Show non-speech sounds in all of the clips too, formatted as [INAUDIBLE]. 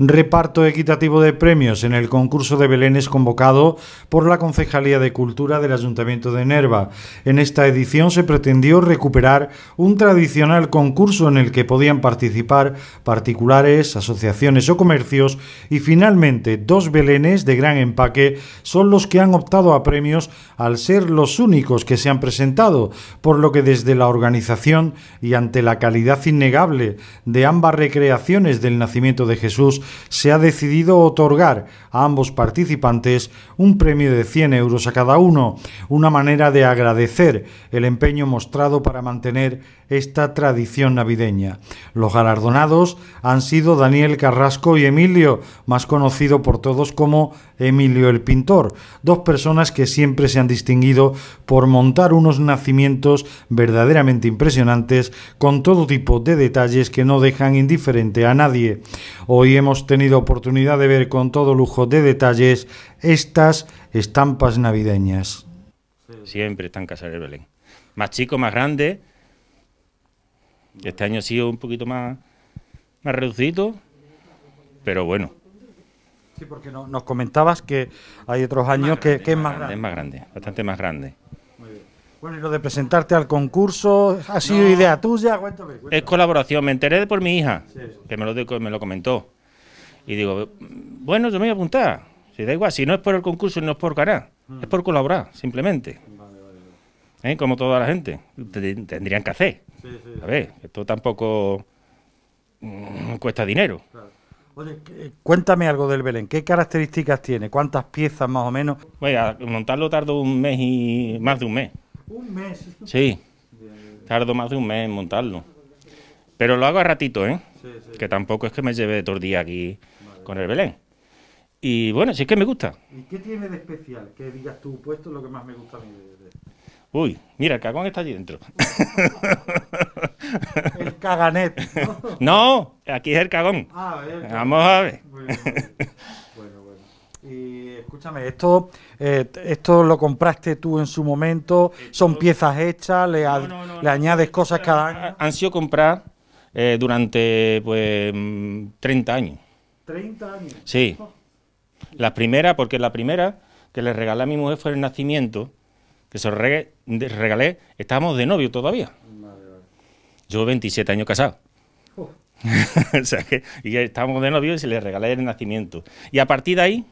Reparto equitativo de premios en el concurso de belenes convocado por la Concejalía de Cultura del Ayuntamiento de Nerva. En esta edición se pretendió recuperar un tradicional concurso en el que podían participar particulares, asociaciones o comercios y finalmente dos Belenes de gran empaque son los que han optado a premios al ser los únicos que se han presentado, por lo que desde la organización y ante la calidad innegable de ambas recreaciones del nacimiento de Jesús se ha decidido otorgar a ambos participantes un premio de 100 euros a cada uno, una manera de agradecer el empeño mostrado para mantener esta tradición navideña. Los galardonados han sido Daniel Carrasco y Emilio, más conocido por todos como Emilio el Pintor, dos personas que siempre se han distinguido por montar unos nacimientos verdaderamente impresionantes con todo tipo de detalles que no dejan indiferente a nadie. Hoy hemos tenido oportunidad de ver con todo lujo de detalles estas estampas navideñas. Siempre están casar el Belén. Más chico, más grande, este año ha sido un poquito más, más reducido, pero bueno. Sí, porque nos comentabas que hay otros años que, es más grande, Es más grande, bastante más grande. Bueno, y lo de presentarte al concurso, ¿ha sido idea tuya? Es colaboración, me enteré por mi hija, que me lo, comentó. Y digo, bueno, yo me voy a apuntar. Si da igual, si no es por el concurso, no es por ganar, mm. es por colaborar, simplemente. ¿Eh? Como toda la gente, tendrían que hacer a ver, esto tampoco mm, cuesta dinero. Oye, eh, cuéntame algo del Belén. ¿Qué características tiene? ¿Cuántas piezas más o menos? a montarlo tardo un mes y más de un mes. ¿Un mes? Sí. Tardo más de un mes en montarlo. Pero lo hago a ratito, ¿eh? Que tampoco es que me lleve todo el día aquí con el Belén. Y bueno, sí que me gusta. ¿Y qué tiene de especial? Que digas tú, puesto pues lo que más me gusta a mí. Uy, mira, el cagón está allí dentro. [LAUGHS] El caganet. ¿no? aquí ah, es el cagón. Vamos a ver. Bueno, bueno. Y escúchame, esto, eh, esto lo compraste tú en su momento, son piezas hechas, le, añades cosas cada año. Han sido compradas eh, durante pues 30 años. 30 años. Sí. La primera, porque la primera que le regalé a mi mujer fue el nacimiento que se regalé, estábamos de novio todavía. Yo 27 años casado. Oh. [LAUGHS] o sea que, y estábamos de novio y se le regalé el nacimiento. Y a partir de ahí,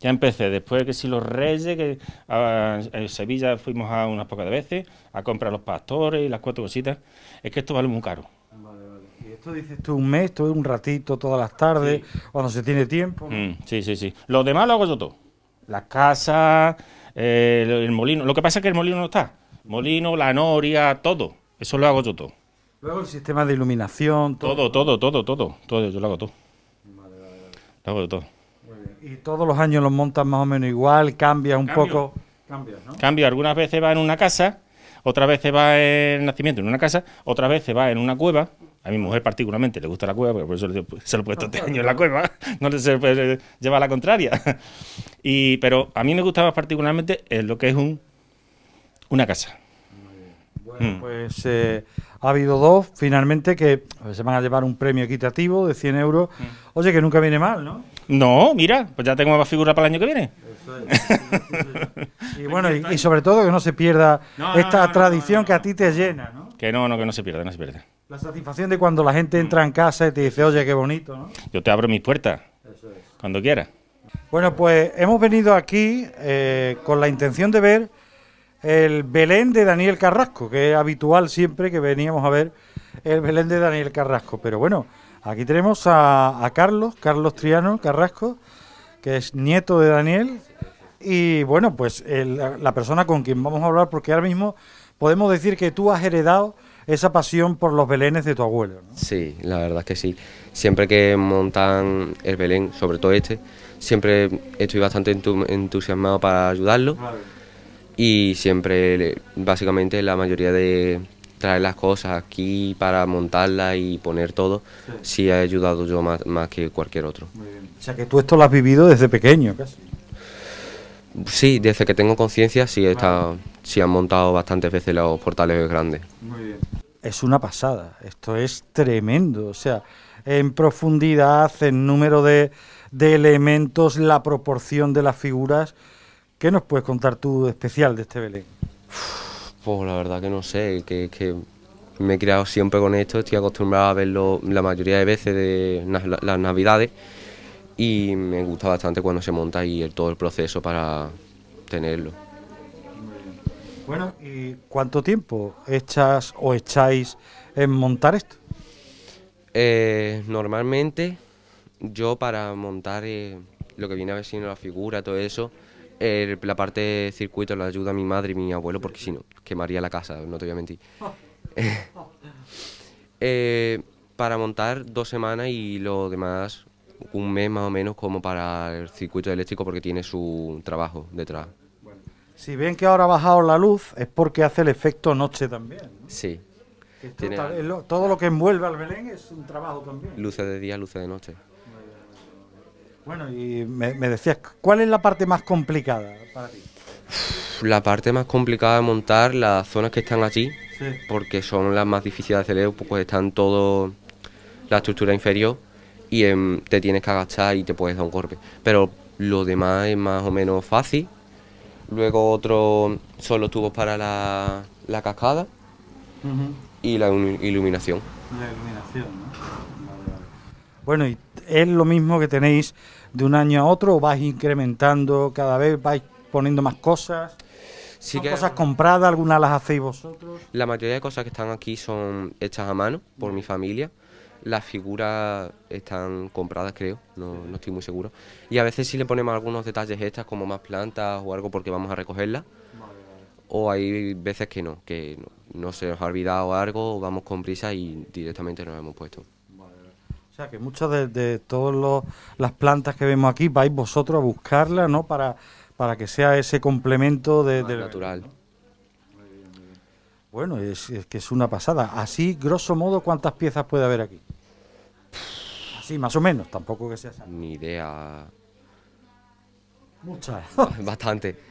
ya empecé. Después que si los reyes, que en Sevilla fuimos a unas pocas veces a comprar los pastores y las cuatro cositas. Es que esto vale muy caro. Vale, vale. Y esto dices tú un mes, es un ratito, todas las tardes, ...o cuando se tiene tiempo. Mm, sí, sí, sí. Lo demás lo hago yo todo. Las casas, el molino. Lo que pasa es que el molino no está. Molino, la noria, todo. Eso lo hago yo todo. Luego el sistema de iluminación, todo. Todo, todo, todo, todo. yo lo hago todo. Lo hago yo todo. Y todos los años los montas más o menos igual, cambia un poco. Cambia, ¿no? Cambia. Algunas veces va en una casa, otras veces va en nacimiento en una casa, otras veces va en una cueva. A mi mujer particularmente le gusta la cueva, por eso pues, se lo he puesto este [LAUGHS] año en la cueva, [LAUGHS] no se puede llevar la contraria. [LAUGHS] Y, pero a mí me gustaba particularmente eh, lo que es un, una casa. Mm. Bueno, pues eh, ha habido dos, finalmente, que se van a llevar un premio equitativo de 100 euros. Mm. Oye, que nunca viene mal, ¿no? No, mira, pues ya tengo más figura para el año que viene. y bueno, y, sobre todo que no se pierda esta tradición que a ti te llena, ¿no? Que no, no, que no se pierda, no se pierda. La satisfacción de cuando la gente entra en casa y te dice, oye, qué bonito, ¿no? Yo te abro mis puertas, cuando quieras. Bueno, pues hemos venido aquí eh, con la intención de ver el Belén de Daniel Carrasco, que es habitual siempre que veníamos a ver el Belén de Daniel Carrasco. Pero bueno, aquí tenemos a, Carlos, Carlos Triano Carrasco, que es nieto de Daniel. Y bueno, pues la persona con quien vamos a hablar, porque ahora mismo podemos decir que tú has heredado esa pasión por los belenes de tu abuelo. ¿no? Sí, la verdad es que sí. Siempre que montan el belén, sobre todo este, siempre estoy bastante entusiasmado para ayudarlo. Y siempre, básicamente, la mayoría de traer las cosas aquí para montarlas y poner todo, sí, ha ayudado yo más, que cualquier otro. Muy O sea que tú esto lo has vivido desde pequeño, casi. Sí, desde que tengo conciencia sí, estado... sí han montado bastantes veces los portales grandes es una pasada, esto es tremendo, o sea, en profundidad, en número de, elementos, la proporción de las figuras. ¿Qué nos puedes contar tú especial de este Belén? Pues la verdad que no sé, que, que me he criado siempre con esto, estoy acostumbrado a verlo la mayoría de veces de las navidades y me gusta bastante cuando se monta y todo el proceso para tenerlo. Bueno, ¿y cuánto tiempo echas o echáis en montar esto? Eh, normalmente yo para montar eh, lo que viene a ver siendo la figura, todo eso, la parte de circuito la ayuda mi madre y mi abuelo porque si no, quemaría la casa, no te voy a mentir. [LAUGHS] Eh, para montar dos semanas y lo demás un mes más o menos como para el circuito eléctrico porque tiene su trabajo detrás. Si ven que ahora ha bajado la luz, es porque hace el efecto noche también. ¿no? Sí. Todo, lo que envuelve al Belén es un trabajo también. Luces de día, luces de noche. Bueno, y me, decías, ¿cuál es la parte más complicada para ti? La parte más complicada de montar, las zonas que están allí, porque son las más difíciles de hacer, ...porque pues, están todo la estructura inferior y em, te tienes que agachar y te puedes dar un golpe. Pero lo demás es más o menos fácil luego otro son los tubos para la, la cascada y la iluminación. La iluminación, ¿no? Bueno, es lo mismo que tenéis de un año a otro o vais incrementando cada vez, vais poniendo más cosas? Sí que cosas compradas? ¿Algunas las hacéis vosotros? La mayoría de cosas que están aquí son hechas a mano por mi familia las figuras están compradas, creo, no, estoy muy seguro. Y a veces sí le ponemos algunos detalles estas como más plantas o algo, porque vamos a recogerlas. O hay veces que no, que no, se nos ha olvidado algo, vamos con prisa y directamente nos hemos puesto. o sea, que muchas de, todas las plantas que vemos aquí vais vosotros a buscarlas, ¿no? Para, para que sea ese complemento de, natural. Bueno, es que es una pasada. Así, grosso modo, ¿cuántas piezas puede haber aquí? Así, más o menos, tampoco que sea Ni idea. Muchas. [LAUGHS] Bastante.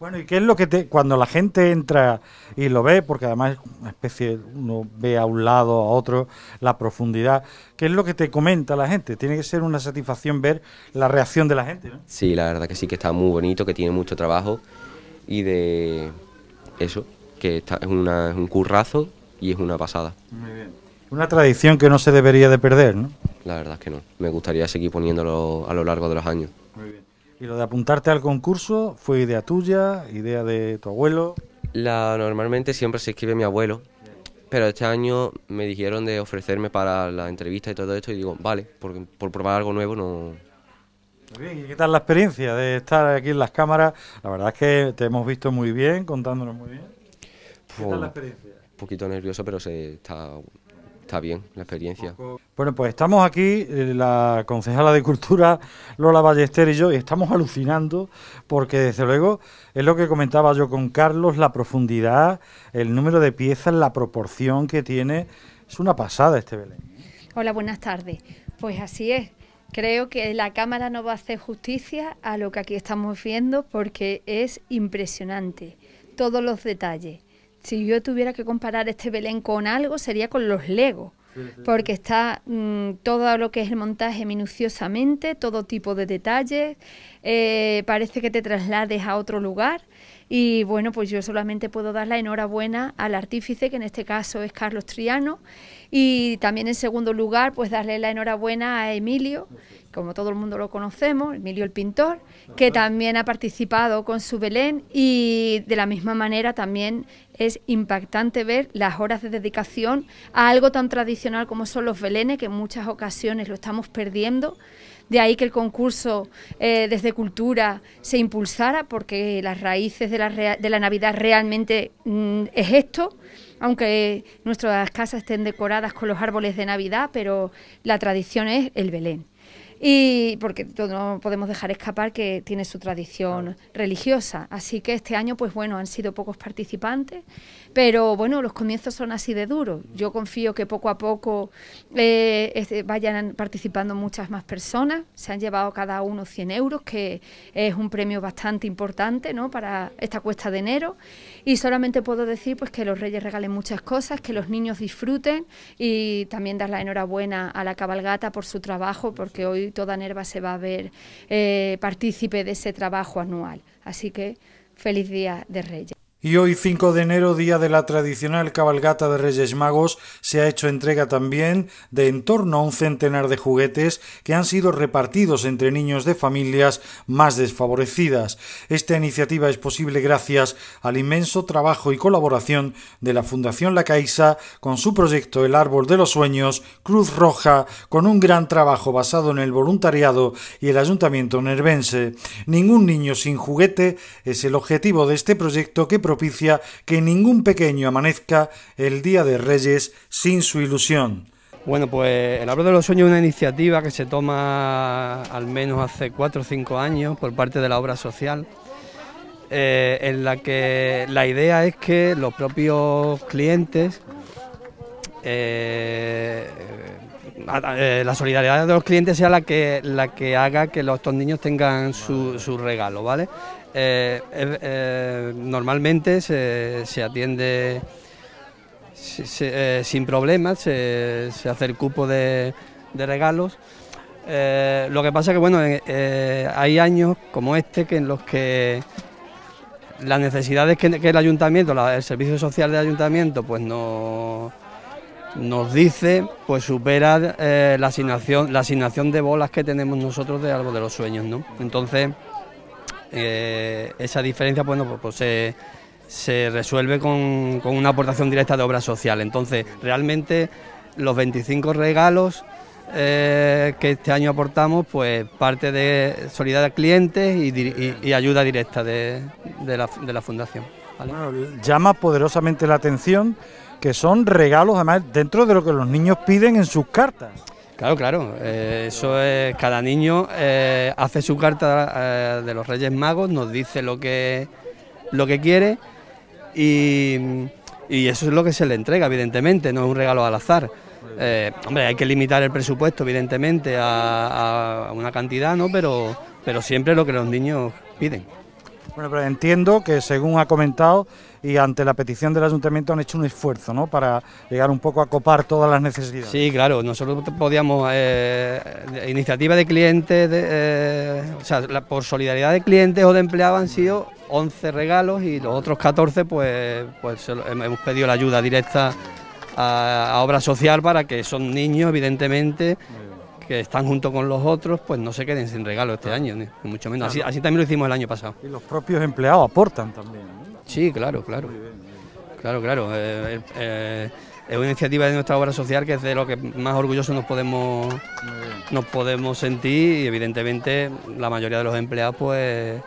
Bueno, ¿y qué es lo que te, cuando la gente entra y lo ve, porque además es una especie, uno ve a un lado, a otro, la profundidad, ¿qué es lo que te comenta la gente? Tiene que ser una satisfacción ver la reacción de la gente, ¿no? Sí, la verdad que sí, que está muy bonito, que tiene mucho trabajo y de eso, que está, es, es un currazo y es una pasada. Muy bien. Una tradición que no se debería de perder, ¿no? La verdad es que no. Me gustaría seguir poniéndolo a lo largo de los años. Muy bien. ¿Y lo de apuntarte al concurso fue idea tuya, idea de tu abuelo? La normalmente siempre se escribe mi abuelo, pero este año me dijeron de ofrecerme para la entrevista y todo esto y digo, vale, por probar algo nuevo no, Muy Bien, ¿y qué tal la experiencia de estar aquí en las cámaras? La verdad es que te hemos visto muy bien, contándonos muy bien. ¿Qué tal la pues, experiencia? Un poquito nervioso, pero se está está bien la experiencia. Bueno, pues estamos aquí, eh, la concejala de Cultura, Lola Ballester y yo, y estamos alucinando porque desde luego es lo que comentaba yo con Carlos, la profundidad, el número de piezas, la proporción que tiene, es una pasada este Belén. ¿eh? Hola, buenas tardes. Pues así es. Creo que la cámara no va a hacer justicia a lo que aquí estamos viendo porque es impresionante todos los detalles si yo tuviera que comparar este Belén con algo, sería con los Legos porque está mm, todo lo que es el montaje minuciosamente, todo tipo de detalles, eh, parece que te traslades a otro lugar y bueno, pues yo solamente puedo dar la enhorabuena al artífice, que en este caso es Carlos Triano, y también en segundo lugar, pues darle la enhorabuena a Emilio como todo el mundo lo conocemos, Emilio el pintor, que también ha participado con su Belén y de la misma manera también es impactante ver las horas de dedicación a algo tan tradicional como son los Belenes, que en muchas ocasiones lo estamos perdiendo. De ahí que el concurso eh, desde cultura se impulsara, porque las raíces de la, Navidad realmente mm, es esto aunque nuestras casas estén decoradas con los árboles de Navidad, pero la tradición es el Belén y porque no podemos dejar escapar que tiene su tradición religiosa. Así que este año, pues bueno, han sido pocos participantes, pero bueno, los comienzos son así de duros. Yo confío que poco a poco eh, este, vayan participando muchas más personas. Se han llevado cada uno 100 euros, que es un premio bastante importante ¿no? para esta cuesta de enero. Y solamente puedo decir pues que los reyes regalen muchas cosas, que los niños disfruten y también dar la enhorabuena a la cabalgata por su trabajo, porque hoy y toda Nerva se va a ver eh, partícipe de ese trabajo anual. Así que feliz Día de Reyes. Y hoy 5 de enero, día de la tradicional cabalgata de Reyes Magos, se ha hecho entrega también de en torno a un centenar de juguetes que han sido repartidos entre niños de familias más desfavorecidas. Esta iniciativa es posible gracias al inmenso trabajo y colaboración de la Fundación La Caixa con su proyecto El Árbol de los Sueños, Cruz Roja, con un gran trabajo basado en el voluntariado y el Ayuntamiento Nervense. Ningún niño sin juguete es el objetivo de este proyecto que propicia que ningún pequeño amanezca el Día de Reyes sin su ilusión. Bueno, pues el Abro de los Sueños es una iniciativa que se toma al menos hace cuatro o cinco años por parte de la obra social, eh, en la que la idea es que los propios clientes, eh, eh, la solidaridad de los clientes sea la que, la que haga que los, estos niños tengan su, su regalo, ¿vale? Eh, eh, eh, normalmente se, atiende sin problemas, se, hace el cupo de, regalos. lo que pasa que bueno, hay años como este que en los que las necesidades que, el ayuntamiento, el servicio social del ayuntamiento, pues no nos dice, pues supera la asignación, la asignación de bolas que tenemos nosotros de algo de los sueños, ¿no? Entonces eh, esa diferencia bueno, pues, pues se, resuelve con, una aportación directa de obra social. Entonces, realmente los 25 regalos eh, que este año aportamos, pues parte de solidaridad a clientes y, ayuda directa de, la, fundación. llama poderosamente la atención que son regalos, además, dentro de lo que los niños piden en sus cartas. Claro, claro. Eh, eso es, cada niño eh, hace su carta eh, de los Reyes Magos, nos dice lo que, lo que quiere y, eso es lo que se le entrega, evidentemente, no es un regalo al azar. hombre, hay que limitar el presupuesto, evidentemente, a, una cantidad, ¿no? Pero, pero siempre lo que los niños piden. Bueno, pero entiendo que según ha comentado y ante la petición del ayuntamiento han hecho un esfuerzo, ¿no? Para llegar un poco a copar todas las necesidades. Sí, claro. Nosotros podíamos eh, iniciativa de clientes, eh, o sea, por solidaridad de clientes o de empleados han sido 11 regalos y los otros 14, pues, pues hemos pedido la ayuda directa a obra social para que son niños, evidentemente que están junto con los otros, pues no se queden sin regalo este año, mucho menos. Así, también lo hicimos el año pasado. Y los propios empleados aportan también. Sí, claro, claro. Claro, claro. Eh, eh, eh, es una iniciativa de nuestra obra social que es de lo que más orgullosos nos podemos, nos podemos sentir y evidentemente la mayoría de los empleados pues,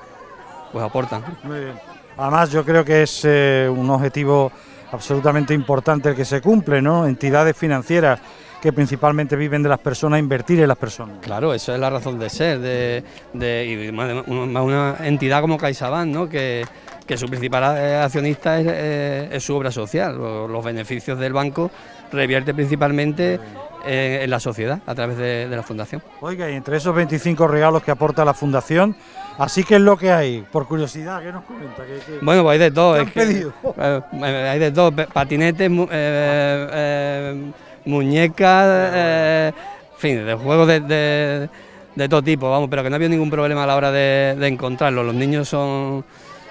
pues aportan. Muy bien. Además yo creo que es un objetivo absolutamente importante el que se cumple, ¿no? Entidades financieras que principalmente viven de las personas, invertir en las personas. Claro, eso es la razón de ser de, una, entidad como CaixaBank, ¿no? que, su principal eh, accionista eh, es, su obra social. Los, beneficios del banco revierte principalmente en, la sociedad a través de, la fundación. Oiga, y entre esos 25 regalos que aporta la fundación, Así que es lo que hay, por curiosidad, ¿qué nos cuenta? bueno, pues hay de todo. [LAUGHS] Eh, hay de todo, patinetes, muñecas, ah, eh, en fin, de juegos de, de, todo tipo, vamos, pero que no había ningún problema a la hora de, de encontrarlos. Los niños son.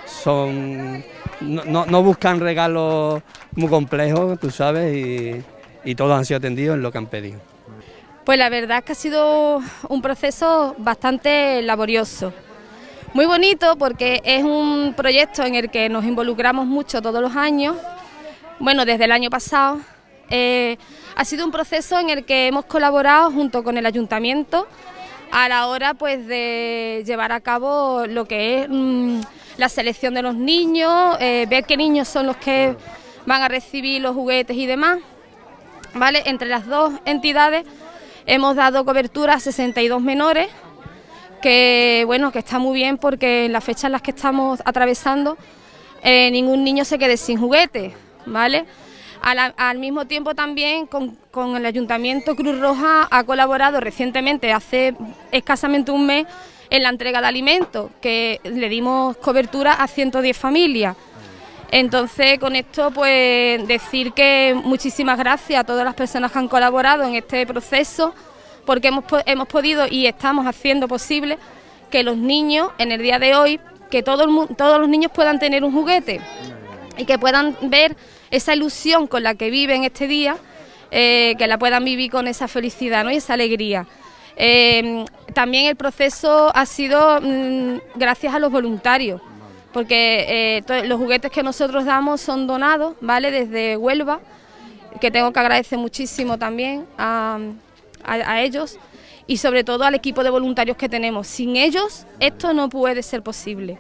son no, buscan regalos muy complejos, tú sabes, y, y todos han sido atendidos en lo que han pedido. Pues la verdad es que ha sido un proceso bastante laborioso. Muy bonito porque es un proyecto en el que nos involucramos mucho todos los años, bueno, desde el año pasado, eh, ha sido un proceso en el que hemos colaborado junto con el ayuntamiento a la hora pues de llevar a cabo lo que es mm, la selección de los niños, eh, ver qué niños son los que van a recibir los juguetes y demás. ¿Vale? Entre las dos entidades hemos dado cobertura a 62 menores, que bueno, que está muy bien porque en las fechas en las que estamos atravesando eh, ningún niño se quede sin juguetes. ¿vale? Al, mismo tiempo también con, el Ayuntamiento Cruz Roja ha colaborado recientemente, hace escasamente un mes, en la entrega de alimentos, que le dimos cobertura a 110 familias. Entonces, con esto, pues decir que muchísimas gracias a todas las personas que han colaborado en este proceso, porque hemos, hemos podido y estamos haciendo posible que los niños, en el día de hoy, que todo todos los niños puedan tener un juguete y que puedan ver esa ilusión con la que viven este día, eh, que la puedan vivir con esa felicidad ¿no? y esa alegría. Eh, también el proceso ha sido mm, gracias a los voluntarios, porque eh, los juguetes que nosotros damos son donados, ¿vale? Desde Huelva, que tengo que agradecer muchísimo también a, a ellos y sobre todo al equipo de voluntarios que tenemos. Sin ellos esto no puede ser posible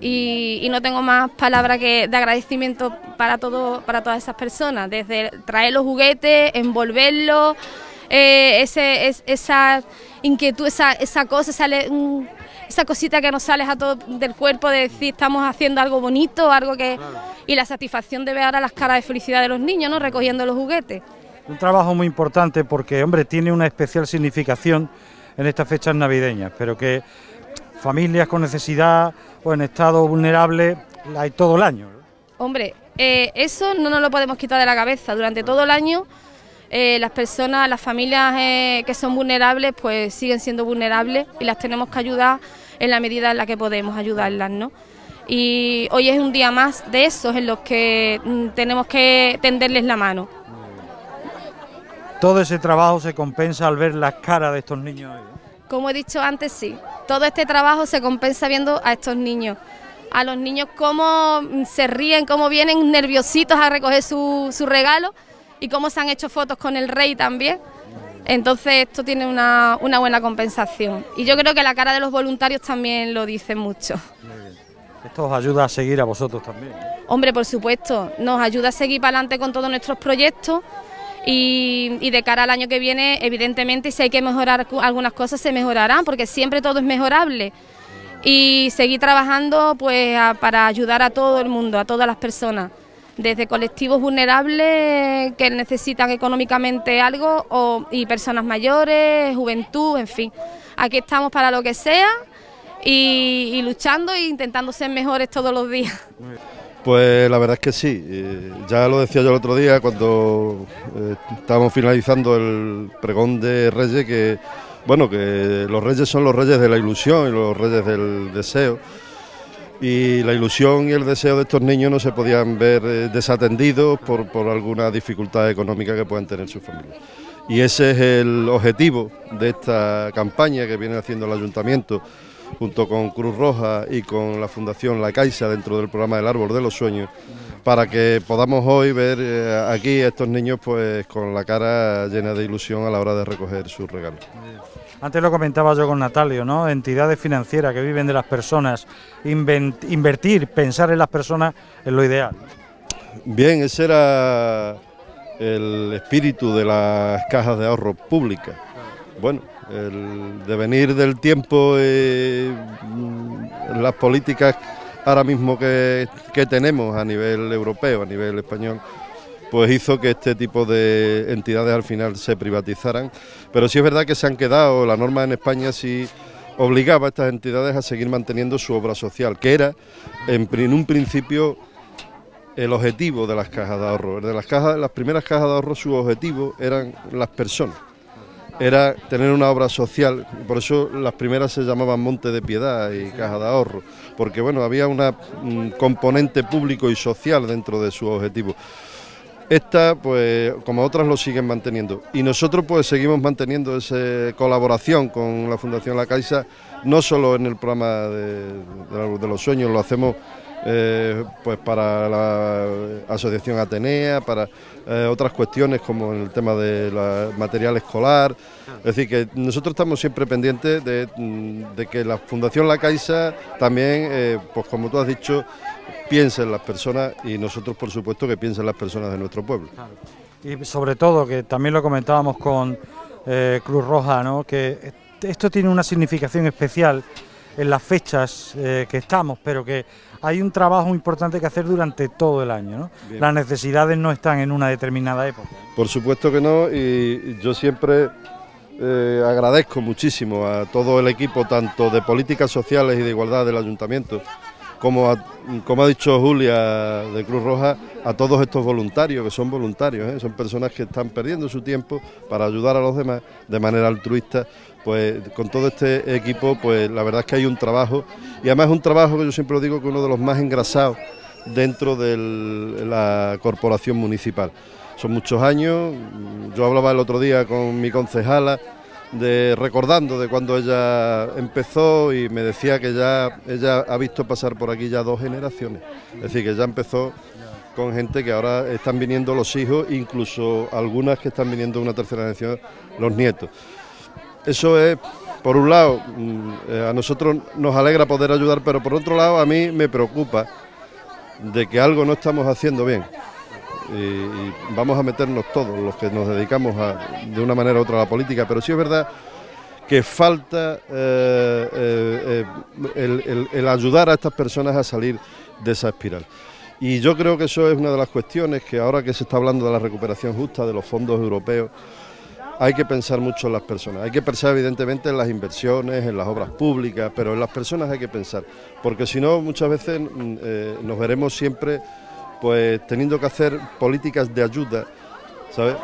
y, no tengo más palabras que de agradecimiento para todo, para todas esas personas, desde traer los juguetes, envolverlos, eh, esa inquietud, esa, cosa, esa cosita que nos sale a todo del cuerpo de decir estamos haciendo algo bonito, algo que y la satisfacción de ver ahora las caras de felicidad de los niños, ¿no? recogiendo los juguetes. Un trabajo muy importante porque, hombre, tiene una especial significación en estas fechas navideñas, pero que familias con necesidad, ...pues en estado vulnerable hay todo el año. Hombre, eh, eso no nos lo podemos quitar de la cabeza. Durante todo el año eh, las personas, las familias eh, que son vulnerables, pues siguen siendo vulnerables y las tenemos que ayudar en la medida en la que podemos ayudarlas, ¿no? Y hoy es un día más de esos en los que mm, tenemos que tenderles la mano. Todo ese trabajo se compensa al ver las caras de estos niños. Como he dicho antes, sí, todo este trabajo se compensa viendo a estos niños. A los niños cómo se ríen, cómo vienen nerviositos a recoger su, su regalo y cómo se han hecho fotos con el rey también. Entonces esto tiene una, una, buena compensación. Y yo creo que la cara de los voluntarios también lo dice mucho. Esto os ayuda a seguir a vosotros también. Hombre, por supuesto, nos ayuda a seguir para adelante con todos nuestros proyectos y, de cara al año que viene, evidentemente, si hay que mejorar algunas cosas, se mejorarán, porque siempre todo es mejorable. Y seguir trabajando pues, para ayudar a todo el mundo, a todas las personas, desde colectivos vulnerables que necesitan económicamente algo, y personas mayores, juventud, en fin. Aquí estamos para lo que sea y, y luchando e intentando ser mejores todos los días. Pues la verdad es que sí. Eh, ya lo decía yo el otro día cuando eh, estábamos finalizando el pregón de Reyes, que bueno, que los Reyes son los Reyes de la ilusión y los Reyes del deseo. Y la ilusión y el deseo de estos niños no se podían ver eh, desatendidos por, por alguna dificultad económica que puedan tener sus familias. Y ese es el objetivo de esta campaña que viene haciendo el ayuntamiento junto con Cruz Roja y con la Fundación La Caixa dentro del programa del Árbol de los Sueños, para que podamos hoy ver eh, aquí a estos niños pues con la cara llena de ilusión a la hora de recoger sus regalos. Antes lo comentaba yo con Natalio, ¿no? Entidades financieras que viven de las personas, invertir, pensar en las personas es lo ideal. Bien, ese era el espíritu de las cajas de ahorro públicas. Bueno, el devenir del tiempo, mm, las políticas ahora mismo que, tenemos a nivel europeo, a nivel español, pues hizo que este tipo de entidades al final se privatizaran. Pero sí es verdad que se han quedado, la norma en España sí obligaba a estas entidades a seguir manteniendo su obra social, que era en, en un principio el objetivo de las cajas de ahorro. De las, cajas, las primeras cajas de ahorro su objetivo eran las personas era tener una obra social, por eso las primeras se llamaban Monte de Piedad y Caja de Ahorro, porque bueno, había una mm, componente público y social dentro de su objetivo. Esta, pues, como otras, lo siguen manteniendo. Y nosotros, pues, seguimos manteniendo esa colaboración con la Fundación La Caixa, no solo en el programa de, de, de los sueños, lo hacemos eh, pues para la Asociación Atenea, para eh, otras cuestiones como el tema del material escolar. Es decir, que nosotros estamos siempre pendientes de, mm, que la Fundación La Caixa también, eh, pues como tú has dicho, piense en las personas y nosotros, por supuesto, que piensen las personas de nuestro pueblo. Y sobre todo, que también lo comentábamos con Cruz Roja, ¿no? que esto tiene una significación especial en las fechas eh, que estamos, pero que hay un trabajo importante que hacer durante todo el año. ¿no? Las necesidades no están en una determinada época. Por supuesto que no, y yo siempre eh, agradezco muchísimo a todo el equipo, tanto de políticas sociales y de igualdad del ayuntamiento, como, como ha dicho Julia de Cruz Roja, a todos estos voluntarios, que son voluntarios, ¿eh? son personas que están perdiendo su tiempo para ayudar a los demás de manera altruista pues con todo este equipo, pues la verdad es que hay un trabajo, y además es un trabajo que yo siempre lo digo que uno de los más engrasados dentro de la corporación municipal. Son muchos años, yo hablaba el otro día con mi concejala, de, recordando de cuando ella empezó y me decía que ya ella ha visto pasar por aquí ya dos generaciones. Es decir, que ya empezó con gente que ahora están viniendo los hijos, incluso algunas que están viniendo una tercera generación, los nietos. Eso es, por un lado, mm, eh, a nosotros nos alegra poder ayudar, pero por otro lado a mí me preocupa de que algo no estamos haciendo bien. Y, vamos a meternos todos los que nos dedicamos de una manera u otra a la política, pero sí es verdad que falta eh, eh, el ayudar a estas personas a salir de esa espiral. Y yo creo que eso es una de las cuestiones que ahora que se está hablando de la recuperación justa de los fondos europeos, hay que pensar mucho en las personas. Hay que pensar evidentemente en las inversiones, en las obras públicas, pero en las personas hay que pensar, porque si no muchas veces mm, eh, nos veremos siempre pues teniendo que hacer políticas de ayuda, ¿sabes?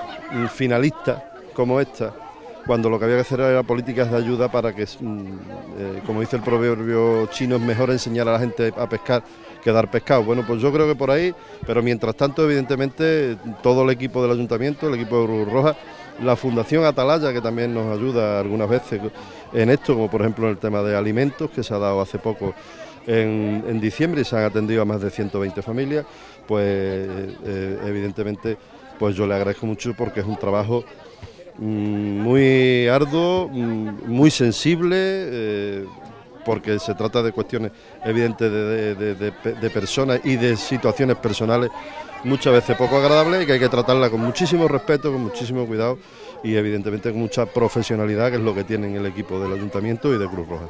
Finalistas como esta, cuando lo que había que hacer era políticas de ayuda para que, mm, eh, como dice el proverbio chino, es mejor enseñar a la gente a pescar que dar pescado. Bueno, pues yo creo que por ahí, pero mientras tanto, evidentemente, todo el equipo del ayuntamiento, el equipo de Cruz Roja, la Fundación Atalaya, que también nos ayuda algunas veces en esto, como por ejemplo en el tema de alimentos, que se ha dado hace poco en, diciembre y se han atendido a más de 120 familias, pues eh, evidentemente pues yo le agradezco mucho porque es un trabajo mm, muy arduo, mm, muy sensible. Eh, porque se trata de cuestiones evidentes de, personas y de situaciones personales muchas veces poco agradables y que hay que tratarla con muchísimo respeto, con muchísimo cuidado y evidentemente con mucha profesionalidad, que es lo que tienen el equipo del ayuntamiento y de Cruz Roja.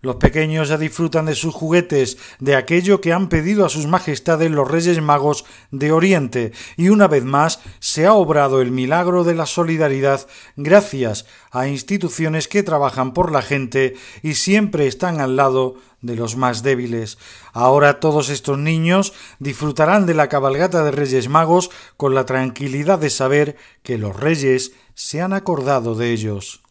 Los pequeños ya disfrutan de sus juguetes, de aquello que han pedido a sus majestades los Reyes Magos de Oriente, y una vez más se ha obrado el milagro de la solidaridad gracias a instituciones que trabajan por la gente y siempre están al lado de los más débiles. Ahora todos estos niños disfrutarán de la cabalgata de Reyes Magos con la tranquilidad de saber que los Reyes se han acordado de ellos.